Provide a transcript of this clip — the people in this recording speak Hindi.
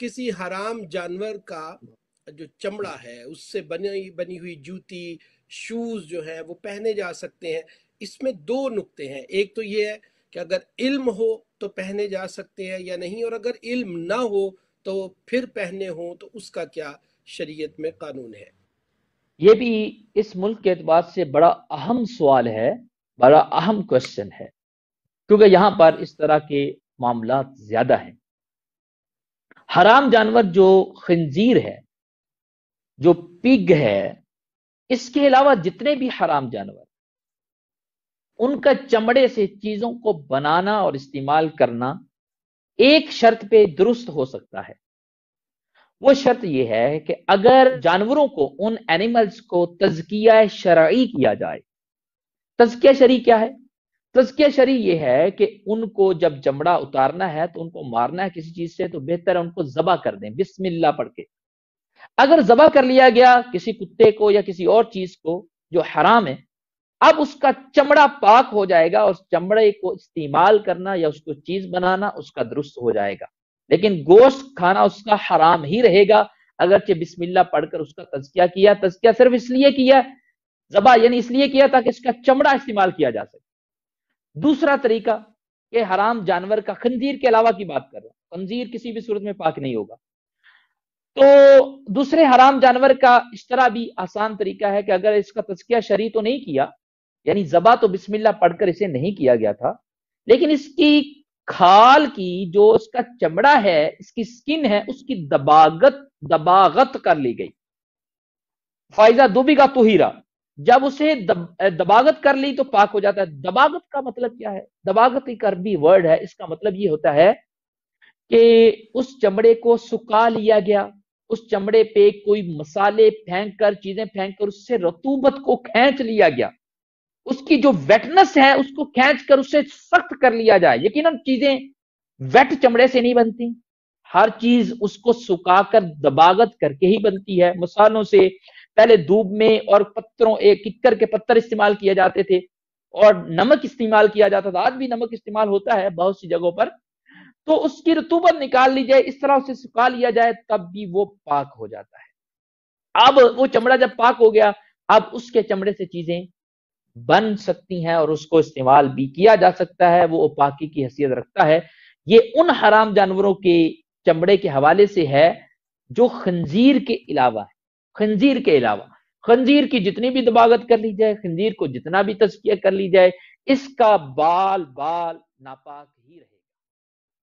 किसी हराम जानवर का जो चमड़ा है उससे बनी बनी हुई जूती शूज जो है वो पहने जा सकते हैं इसमें दो नुक्ते हैं एक तो ये है कि अगर इल्म हो तो पहने जा सकते हैं या नहीं और अगर इल्म ना हो तो फिर पहने हो तो उसका क्या शरीयत में कानून है ये भी इस मुल्क के अतबार से बड़ा अहम सवाल है बड़ा अहम क्वेश्चन है क्योंकि यहाँ पर इस तरह के मामला ज़्यादा हैं हराम जानवर जो खंजीर है जो पिग है इसके अलावा जितने भी हराम जानवर उनका चमड़े से चीजों को बनाना और इस्तेमाल करना एक शर्त पे दुरुस्त हो सकता है वो शर्त यह है कि अगर जानवरों को उन एनिमल्स को तजकिया शराई किया जाए तजकिया शरी क्या है तस्किया तो शरी ये है कि उनको जब जमड़ा उतारना है तो उनको मारना है किसी चीज से तो बेहतर है उनको जबा कर दें बिस्मिल्ला पढ़ के अगर जबा कर लिया गया किसी कुत्ते को या किसी और चीज को जो हराम है अब उसका चमड़ा पाक हो जाएगा और चमड़े को इस्तेमाल करना या उसको चीज बनाना उसका दुरुस्त हो जाएगा लेकिन गोश्त खाना उसका हराम ही रहेगा अगरचे बिस्मिल्ला पढ़कर उसका तजकिया किया तजकिया सिर्फ इसलिए किया जबा यानी इसलिए किया ताकि इसका चमड़ा इस्तेमाल किया जा सके दूसरा तरीका ये हराम जानवर का खंजीर के अलावा की बात कर रहा हूं खंजीर किसी भी सूरत में पाक नहीं होगा तो दूसरे हराम जानवर का इस तरह भी आसान तरीका है कि अगर इसका तस्किया शरी तो नहीं किया यानी जबा तो बिस्मिल्ला पढ़कर इसे नहीं किया गया था लेकिन इसकी खाल की जो इसका चमड़ा है इसकी स्किन है उसकी दबागत दबागत कर ली गई फायजा दुबी का तुहिरा जब उसे दब, दबागत कर ली तो पाक हो जाता है दबागत का मतलब क्या है दबागत एक अरबी वर्ड है इसका मतलब ये होता है कि उस चमड़े को सुखा लिया गया उस चमड़े पे कोई मसाले फेंक कर चीजें फेंक कर उससे रतूबत को खींच लिया गया उसकी जो वेटनेस है उसको खींच कर उसे सख्त कर लिया जाए यकीन चीजें वेट चमड़े से नहीं बनती हर चीज उसको सुखाकर दबागत करके ही बनती है मसालों से पहले धूप में और पत्थरों एक किक्कर के पत्थर इस्तेमाल किए जाते थे और नमक इस्तेमाल किया जाता था आज भी नमक इस्तेमाल होता है बहुत सी जगहों पर तो उसकी रतूबत निकाल ली जाए इस तरह उसे सुखा लिया जाए तब भी वो पाक हो जाता है अब वो चमड़ा जब पाक हो गया अब उसके चमड़े से चीजें बन सकती हैं और उसको इस्तेमाल भी किया जा सकता है वो पाकी की हैसियत रखता है ये उन हराम जानवरों के चमड़े के हवाले से है जो खंजीर के अलावा है खंजीर के अलावा खंजीर की जितनी भी दबागत कर ली जाए खंजीर को जितना भी तस्किया कर ली जाए इसका बाल बाल नापाक ही रहे